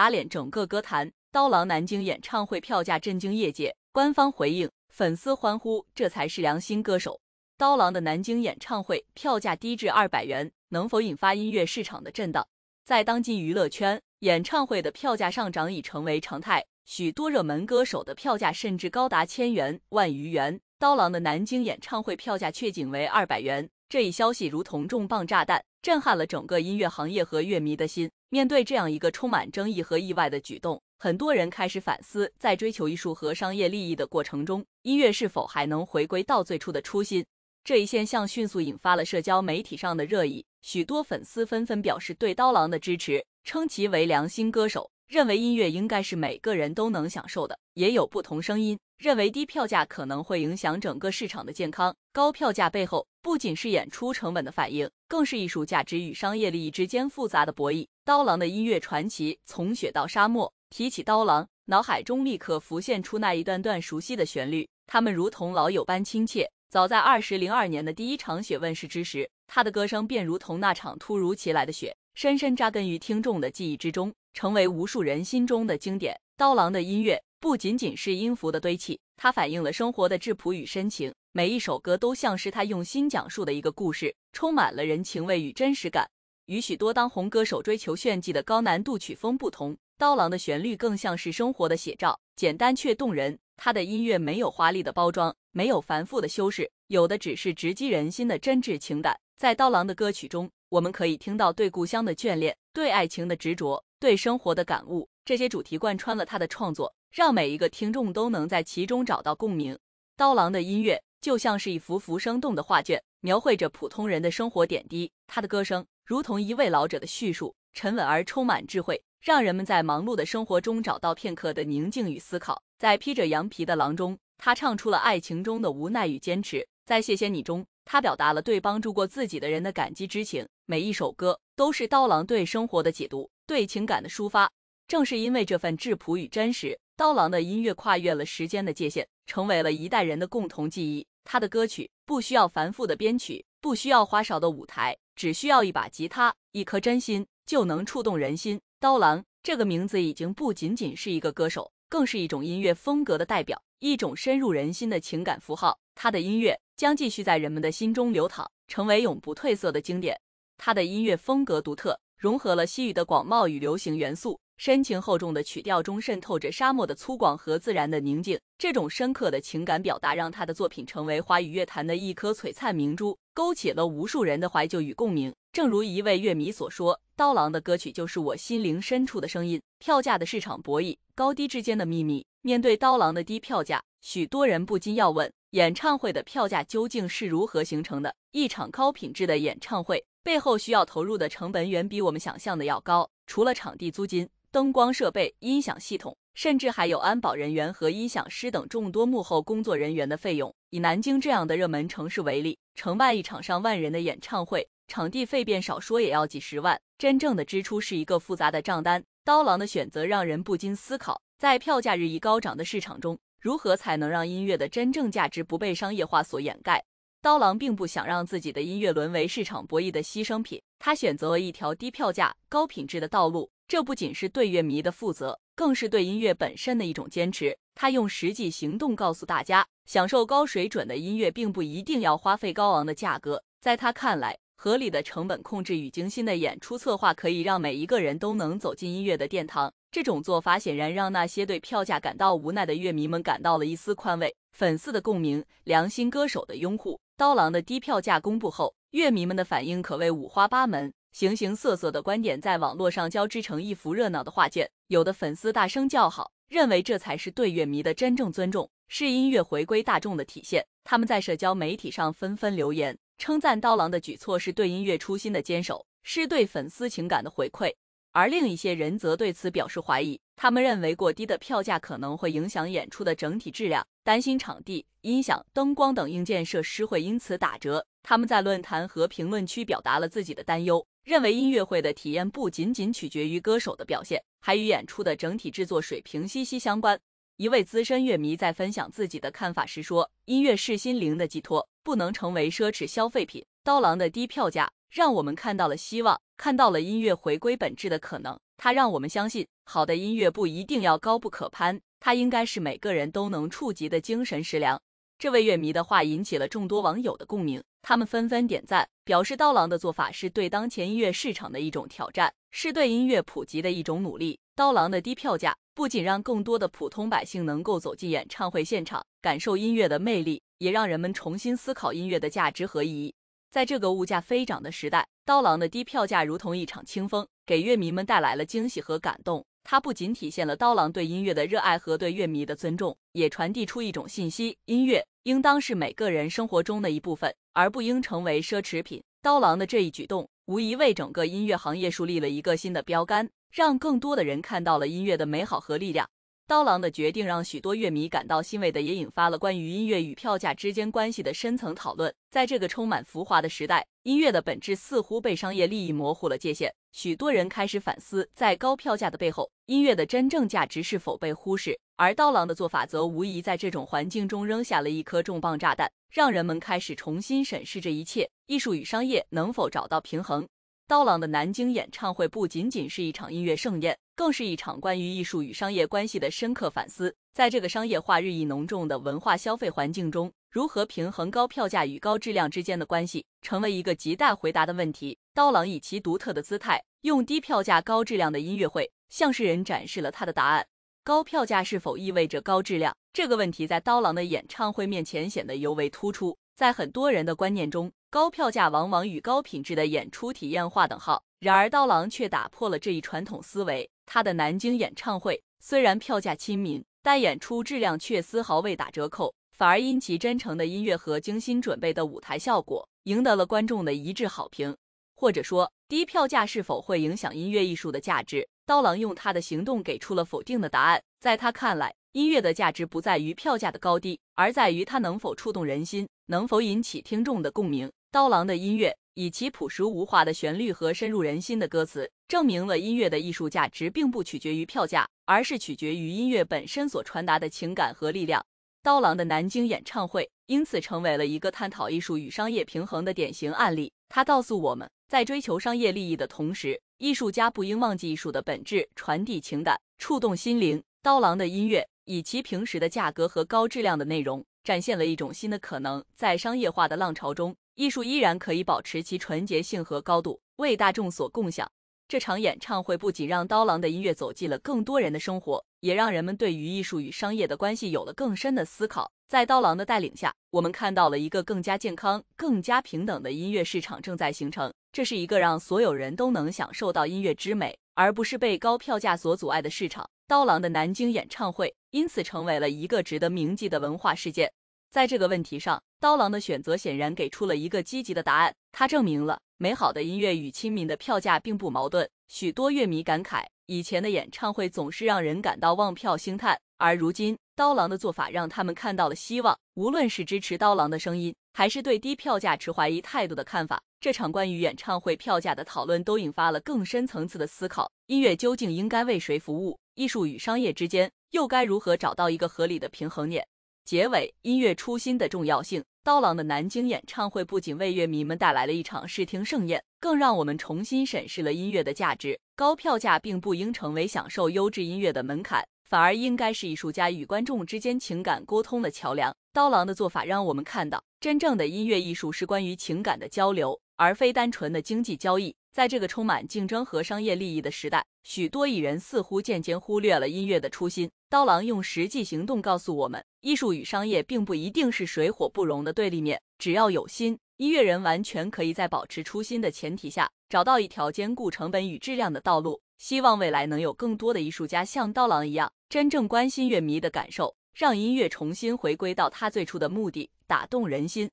打脸整个歌坛，刀郎南京演唱会票价震惊业界，官方回应，粉丝欢呼，这才是良心歌手。刀郎的南京演唱会票价低至二百元，能否引发音乐市场的震荡？在当今娱乐圈，演唱会的票价上涨已成为常态，许多热门歌手的票价甚至高达千元、万余元。刀郎的南京演唱会票价却仅为二百元，这一消息如同重磅炸弹。震撼了整个音乐行业和乐迷的心。面对这样一个充满争议和意外的举动，很多人开始反思，在追求艺术和商业利益的过程中，音乐是否还能回归到最初的初心？这一现象迅速引发了社交媒体上的热议，许多粉丝纷纷表示对刀郎的支持，称其为良心歌手，认为音乐应该是每个人都能享受的。也有不同声音。认为低票价可能会影响整个市场的健康。高票价背后不仅是演出成本的反应，更是艺术价值与商业利益之间复杂的博弈。刀郎的音乐传奇从雪到沙漠，提起刀郎，脑海中立刻浮现出那一段段熟悉的旋律，他们如同老友般亲切。早在二零零二年的第一场雪问世之时，他的歌声便如同那场突如其来的雪，深深扎根于听众的记忆之中，成为无数人心中的经典。刀郎的音乐。不仅仅是音符的堆砌，它反映了生活的质朴与深情。每一首歌都像是他用心讲述的一个故事，充满了人情味与真实感。与许多当红歌手追求炫技的高难度曲风不同，刀郎的旋律更像是生活的写照，简单却动人。他的音乐没有华丽的包装，没有繁复的修饰，有的只是直击人心的真挚情感。在刀郎的歌曲中，我们可以听到对故乡的眷恋，对爱情的执着，对生活的感悟，这些主题贯穿了他的创作。让每一个听众都能在其中找到共鸣。刀郎的音乐就像是一幅幅生动的画卷，描绘着普通人的生活点滴。他的歌声如同一位老者的叙述，沉稳而充满智慧，让人们在忙碌的生活中找到片刻的宁静与思考。在披着羊皮的狼中，他唱出了爱情中的无奈与坚持；在谢谢你中，他表达了对帮助过自己的人的感激之情。每一首歌都是刀郎对生活的解读，对情感的抒发。正是因为这份质朴与真实。刀郎的音乐跨越了时间的界限，成为了一代人的共同记忆。他的歌曲不需要繁复的编曲，不需要花哨的舞台，只需要一把吉他，一颗真心就能触动人心。刀郎这个名字已经不仅仅是一个歌手，更是一种音乐风格的代表，一种深入人心的情感符号。他的音乐将继续在人们的心中流淌，成为永不褪色的经典。他的音乐风格独特，融合了西域的广袤与流行元素。深情厚重的曲调中渗透着沙漠的粗犷和自然的宁静，这种深刻的情感表达让他的作品成为华语乐坛的一颗璀璨明珠，勾起了无数人的怀旧与共鸣。正如一位乐迷所说：“刀郎的歌曲就是我心灵深处的声音。”票价的市场博弈，高低之间的秘密。面对刀郎的低票价，许多人不禁要问：演唱会的票价究竟是如何形成的？一场高品质的演唱会背后需要投入的成本远比我们想象的要高，除了场地租金。灯光设备、音响系统，甚至还有安保人员和音响师等众多幕后工作人员的费用。以南京这样的热门城市为例，城外一场上万人的演唱会，场地费便少说也要几十万。真正的支出是一个复杂的账单。刀郎的选择让人不禁思考：在票价日益高涨的市场中，如何才能让音乐的真正价值不被商业化所掩盖？刀郎并不想让自己的音乐沦为市场博弈的牺牲品，他选择了一条低票价、高品质的道路。这不仅是对乐迷的负责，更是对音乐本身的一种坚持。他用实际行动告诉大家，享受高水准的音乐并不一定要花费高昂的价格。在他看来，合理的成本控制与精心的演出策划可以让每一个人都能走进音乐的殿堂。这种做法显然让那些对票价感到无奈的乐迷们感到了一丝宽慰。粉丝的共鸣，良心歌手的拥护，刀郎的低票价公布后，乐迷们的反应可谓五花八门。形形色色的观点在网络上交织成一幅热闹的画卷。有的粉丝大声叫好，认为这才是对乐迷的真正尊重，是音乐回归大众的体现。他们在社交媒体上纷纷留言，称赞刀郎的举措是对音乐初心的坚守，是对粉丝情感的回馈。而另一些人则对此表示怀疑。他们认为过低的票价可能会影响演出的整体质量，担心场地、音响、灯光等硬件设施会因此打折。他们在论坛和评论区表达了自己的担忧，认为音乐会的体验不仅仅取决于歌手的表现，还与演出的整体制作水平息息相关。一位资深乐迷在分享自己的看法时说：“音乐是心灵的寄托，不能成为奢侈消费品。”刀郎的低票价让我们看到了希望。看到了音乐回归本质的可能，它让我们相信，好的音乐不一定要高不可攀，它应该是每个人都能触及的精神食粮。这位乐迷的话引起了众多网友的共鸣，他们纷纷点赞，表示刀郎的做法是对当前音乐市场的一种挑战，是对音乐普及的一种努力。刀郎的低票价不仅让更多的普通百姓能够走进演唱会现场，感受音乐的魅力，也让人们重新思考音乐的价值和意义。在这个物价飞涨的时代，刀郎的低票价如同一场清风，给乐迷们带来了惊喜和感动。它不仅体现了刀郎对音乐的热爱和对乐迷的尊重，也传递出一种信息：音乐应当是每个人生活中的一部分，而不应成为奢侈品。刀郎的这一举动，无疑为整个音乐行业树立了一个新的标杆，让更多的人看到了音乐的美好和力量。刀郎的决定让许多乐迷感到欣慰，的也引发了关于音乐与票价之间关系的深层讨论。在这个充满浮华的时代，音乐的本质似乎被商业利益模糊了界限。许多人开始反思，在高票价的背后，音乐的真正价值是否被忽视。而刀郎的做法则无疑在这种环境中扔下了一颗重磅炸弹，让人们开始重新审视这一切：艺术与商业能否找到平衡？刀郎的南京演唱会不仅仅是一场音乐盛宴。更是一场关于艺术与商业关系的深刻反思。在这个商业化日益浓重的文化消费环境中，如何平衡高票价与高质量之间的关系，成为一个亟待回答的问题。刀郎以其独特的姿态，用低票价高质量的音乐会，向世人展示了他的答案。高票价是否意味着高质量？这个问题在刀郎的演唱会面前显得尤为突出。在很多人的观念中，高票价往往与高品质的演出体验划等号。然而，刀郎却打破了这一传统思维。他的南京演唱会虽然票价亲民，但演出质量却丝毫未打折扣，反而因其真诚的音乐和精心准备的舞台效果，赢得了观众的一致好评。或者说，低票价是否会影响音乐艺术的价值？刀郎用他的行动给出了否定的答案。在他看来，音乐的价值不在于票价的高低，而在于它能否触动人心，能否引起听众的共鸣。刀郎的音乐以其朴实无华的旋律和深入人心的歌词。证明了音乐的艺术价值并不取决于票价，而是取决于音乐本身所传达的情感和力量。刀郎的南京演唱会因此成为了一个探讨艺术与商业平衡的典型案例。他告诉我们，在追求商业利益的同时，艺术家不应忘记艺术的本质，传递情感，触动心灵。刀郎的音乐以其平时的价格和高质量的内容，展现了一种新的可能。在商业化的浪潮中，艺术依然可以保持其纯洁性和高度，为大众所共享。这场演唱会不仅让刀郎的音乐走进了更多人的生活，也让人们对于艺术与商业的关系有了更深的思考。在刀郎的带领下，我们看到了一个更加健康、更加平等的音乐市场正在形成。这是一个让所有人都能享受到音乐之美，而不是被高票价所阻碍的市场。刀郎的南京演唱会因此成为了一个值得铭记的文化事件。在这个问题上，刀郎的选择显然给出了一个积极的答案。他证明了美好的音乐与亲民的票价并不矛盾。许多乐迷感慨，以前的演唱会总是让人感到望票兴叹，而如今刀郎的做法让他们看到了希望。无论是支持刀郎的声音，还是对低票价持怀疑态度的看法，这场关于演唱会票价的讨论都引发了更深层次的思考：音乐究竟应该为谁服务？艺术与商业之间又该如何找到一个合理的平衡点？结尾音乐初心的重要性。刀郎的南京演唱会不仅为乐迷们带来了一场视听盛宴，更让我们重新审视了音乐的价值。高票价并不应成为享受优质音乐的门槛，反而应该是艺术家与观众之间情感沟通的桥梁。刀郎的做法让我们看到，真正的音乐艺术是关于情感的交流，而非单纯的经济交易。在这个充满竞争和商业利益的时代，许多艺人似乎渐渐忽略了音乐的初心。刀郎用实际行动告诉我们，艺术与商业并不一定是水火不容的对立面。只要有心，音乐人完全可以在保持初心的前提下，找到一条兼顾成本与质量的道路。希望未来能有更多的艺术家像刀郎一样，真正关心乐迷的感受，让音乐重新回归到它最初的目的——打动人心。